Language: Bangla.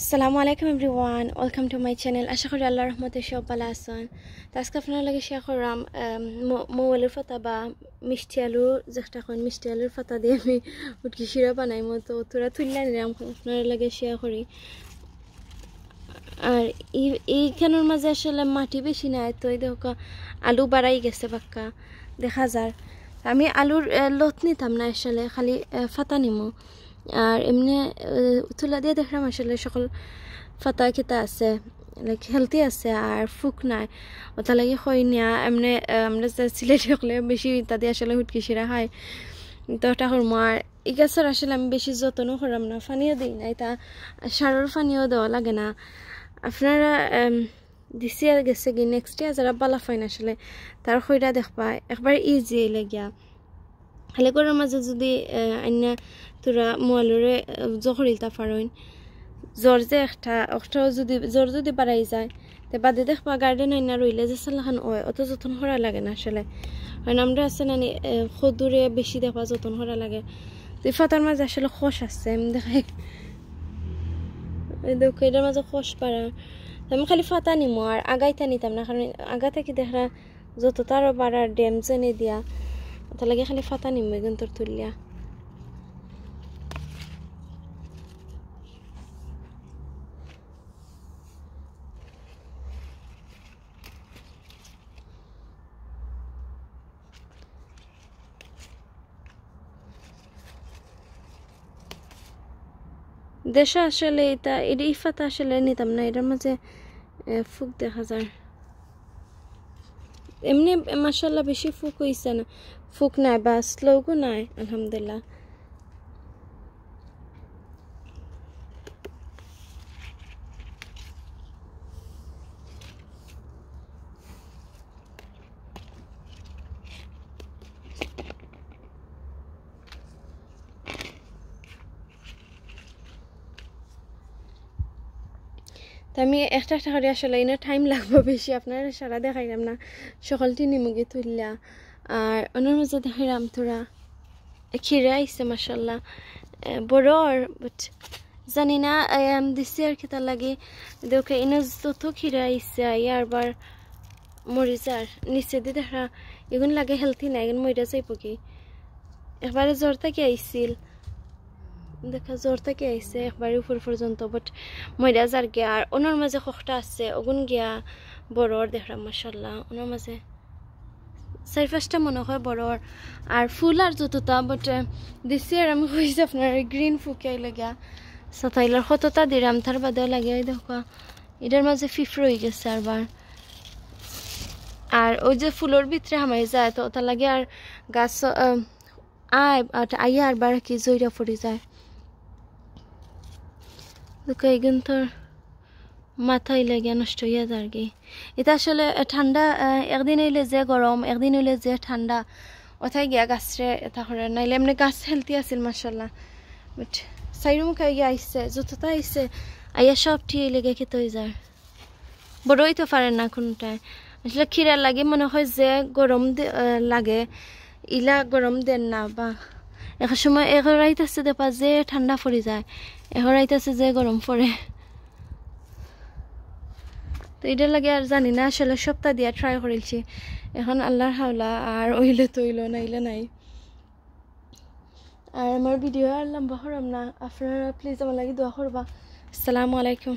আসসালামু আলাইকুম everyone welcome to my channel আশা করি আল্লাহ রহমতে সব ভালো আসন আজকে আপনার লাগে শেখ রাম মৌলের ফতা বা মিষ্টি আলু যেটা এখন মিষ্টি আলুর ফতা দিয়ে আমি উঠকি শিরা বানাই মতো তোরা তুললেন আপনার লাগে শেয়া করি আর এইখানের মাঝে আসলে মাটি বেশি নাই তো এই দেখো আলু বাড়াই গেছে পাক্কা দেখা যার আমি আলুর লোত নিতাম না আসলে খালি ফাতা নিমো আর এমনি তুলা দিয়ে দেখলাম আসলে সকল ফাতা খেতা আছে লাইক হেলথি আছে আর ফুক নাই ওটা লাগে হয় নিয়া এমনি আমরা সিলেট হলে বেশি তাদের আসলে হুটকিসিরা হয় তো ওটা হরমো আর এই গাছের আসলে আমি বেশি যত্নও করলাম না ফানিও দিই নাই তা সারের ফানিও দেওয়া লাগে না আপনারা দিছি আর গেছে কি নেক্সট ইয়ার যারা বালা ফাইন আসলে তার খৈরা দেখবা একবার ইজি লাগিয়া হেলে করার মাঝে যদি আইনা তোরা মোয়ালরে জহরিলতা ফারইন জ্বর যে একটা একটাও যদি জ্বর যদি বাড়াই যায় তে বাদে দেখবা গার্ডেন আইনা রইলে যে সালাহান ওয় অত যতন হরা লাগে না আসলে কারণ আমরা আছে না সদূরে বেশি দেখবা যতন হরা লাগে তো ফাতার মাঝে আসলে খস আছে আমি দেখাই দেখো এটার মাঝে খস পারা আমি খালি ফাতা নিম আর আগাইতা নিতাম না কারণ আগাতে কি দেখা যত তারও বাড়ার ড্যাম জেনে দিয়া তার লাগে খালি ফাতা নিম এগুন তোর তুলিয়া দেশে আসলে এটা এটা ইফাতে আসলে নিতাম না এটার মাঝে ফুক দেখা যায় এমনি মাসাল্লাহ বেশি ফুক হইছে না ফুক নাই বা স্লোগো নাই আলহামদুলিল্লাহ তো আমি একটা একটা করে আসলে এনে টাইম লাগবো বেশি আপনার সারা দেখাইলাম না সকলটি নিমুগি তুললা আর ওনার মধ্যে দেখাইলাম তোরা খিরে আইসে মাসাল্লাহ বড় বাট জানি না দিছি আর কি তার লাগে দেখে এনে যত খিরে আইসে ইয়ারবার মরি যার নিচে দিয়ে দেখা এগুন লাগে হেলথি নাই এগুন মরিয়া যাইব কি একবারে জ্বর থাকি আইসিল দেখা জ্বৰ থাকি আহিছে একবাৰী ফুৰ পৰ্যন্ত বট মৰিয়া যাৰ গিয়া আৰু অনৰ মাজে সস্তা আছে অগুণ গিয়া বৰৰ দেখা মাছাল্লা অনৰ মাজে চাৰি পাঁচটা মনে হয় বৰৰ আৰু ফুল আৰু যতুটা বট দিছে আৰু আমি খুজিছোঁ আপোনাৰ গ্ৰীণ ফুকিয়াইলগীয়া চাতাইলৰ সততা দি ৰামথাৰ বাদেও লাগে দেখুৱা ইদাৰ মাজে ফিফ ৰৈ গৈছে আৰু বাৰ আৰু ওই যে ফুলৰ ভিতৰে সামাই যায় তো তালাগে আৰু গাছ আই আই আৰু বাৰ কি জৈৰা ফুৰি যায় কই তোর মাথায় লেগে নষ্ট হয়ে যায় আর কি এটা আসলে ঠান্ডা একদিন হইলে যে গরম একদিন হইলে যে ঠান্ডা ওথায় গিয়া গাছরে এটা করে নাইলে এমনি মানে গাছ হেলতি আছিল মার্শাল্লাহ বাট সাইড মুখে গিয়ে আইসছে যতটা আইসছে আইয়া সব ঠিক লেগে খেতে হয়ে যায় বড়ই তো পারেন না কোনটায় আসলে খিরা লাগে মনে হয় যে গরম লাগে ইলা গরম দেন না বা এক সময় এক আছে দেবা যে ঠান্ডা পড়ে যায় এক আছে যে গরম পড়ে তো এটার লাগে আর জানি না আসলে সপ্তাহ দিয়া ট্রাই করেছি এখন আল্লাহর হাওলা আর ওইলে তৈল নাইলে নাই আর আমার ভিডিও আর লম্বা হরম না আপনারা প্লিজ আমার লাগে দোয়া করবা আসসালামু আলাইকুম